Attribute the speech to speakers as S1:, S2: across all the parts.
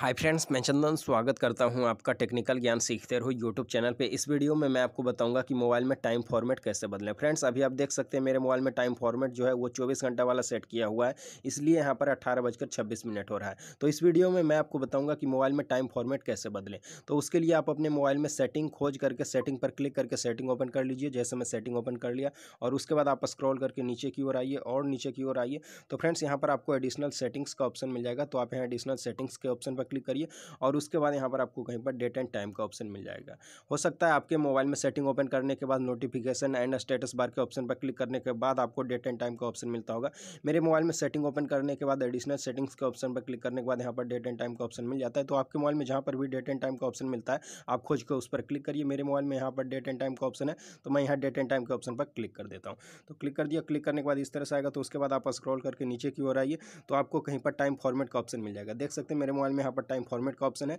S1: hi friends मैं चंदन स्वागत करता हूं आपका टेक्निकल ज्ञान सीखते रहो यूट्यूब चैनल पे इस वीडियो में मैं आपको बताऊंगा कि मोबाइल में टाइम फॉर्मेट कैसे बदलें फ्रेंड्स अभी आप देख सकते हैं मेरे मोबाइल में टाइम फॉर्मेट जो है वो 24 घंटा वाला सेट किया हुआ है इसलिए यहाँ पर अट्ठारह बजकर छब्बीस मिनट हो रहा है तो इस वीडियो में मैं आपको बताऊँगा कि मोबाइल में टाइम फॉर्मेट कैसे बदलें तो उसके लिए आप अपने मोबाइल में सेटिंग खोज करके सेटिंग पर क्लिक करके सेटिंग ओपन कर लीजिए जैसे मैं सेटिंग ओपन कर लिया और उसके बाद आप स्क्रॉल करके नीचे की ओर आइए और नीचे की ओर आइए तो फ्रेंड्स यहाँ पर आपको एडिशनल सेटिंग्स का ऑप्शन मिल जाएगा तो आप यहाँ एडिशनल सेटिंग्स के ऑप्शन पर क्लिक करिए और उसके बाद यहाँ पर आपको कहीं पर डेट एंड टाइम का ऑप्शन मिल जाएगा हो सकता है आपके मोबाइल में सेटिंग ओपन करने के बाद नोटिफिकेशन एंड स्टेटस बार के ऑप्शन पर क्लिक करने के बाद आपको डेट एंड टाइम का ऑप्शन मिलता होगा मेरे मोबाइल में सेटिंग ओपन करने के बाद एडिशनल सेटिंग्स के ऑप्शन पर क्लिक करने के बाद यहाँ पर डेट एंड टाइम का ऑप्शन मिल जाता है तो आपके मोबाइल में जहाँ पर भी डेट एंड टाइम का ऑप्शन मिलता है आप खोज कर उस पर क्लिक करिए मेरे मोबाइल में यहाँ पर डेट एंड टाइम का ऑप्शन है तो मैं यहाँ डेट एंड टाइम के ऑप्शन पर क्लिक कर देता हूँ तो क्लिक कर दिया क्लिक करने के बाद इस तरह से आएगा तो उसके बाद आप स्क्रॉल करके नीचे की ओर आइए तो आपको कहीं पर टाइम फॉर्मेट का ऑप्शन मिल जाएगा देख सकते हैं मेरे मोबाइल में यहाँ पर टाइम फॉर्मेट का ऑप्शन है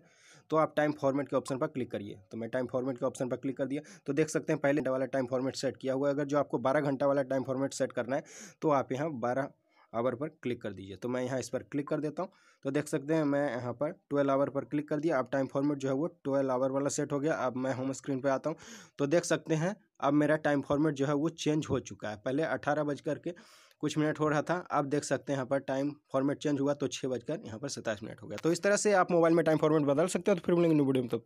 S1: तो आप टाइम फॉर्मेट के ऑप्शन पर क्लिक करिए तो मैं टाइम फॉर्मेट के ऑप्शन पर क्लिक कर दिया तो देख सकते हैं पहले वाला टाइम फॉर्मेट सेट किया हुआ है अगर जो आपको बारह घंटा वाला टाइम फॉर्मेट सेट करना है तो आप यहाँ बारह आवर पर क्लिक कर दीजिए तो मैं यहाँ इस पर क्लिक कर देता हूँ तो देख सकते हैं मैं यहाँ पर ट्वेल्व आवर पर क्लिक कर दिया अब टाइम फॉर्मेट जो है वो ट्वेल्व आवर वाला सेट हो गया अब मैं होम स्क्रीन पर आता हूँ तो देख सकते हैं अब मेरा टाइम फॉर्मेट जो है वो चेंज हो चुका है पहले अठारह बज के कुछ मिनट हो रहा था अब देख सकते हैं यहाँ पर टाइम फॉर्मेट चेंज हुआ तो छः बजकर यहाँ पर सत्ताईस मिनट हो गया तो इस तरह से आप मोबाइल में टाइम फॉर्मेट बदल सकते हो तो फिर मिलेंगे वीडियो तो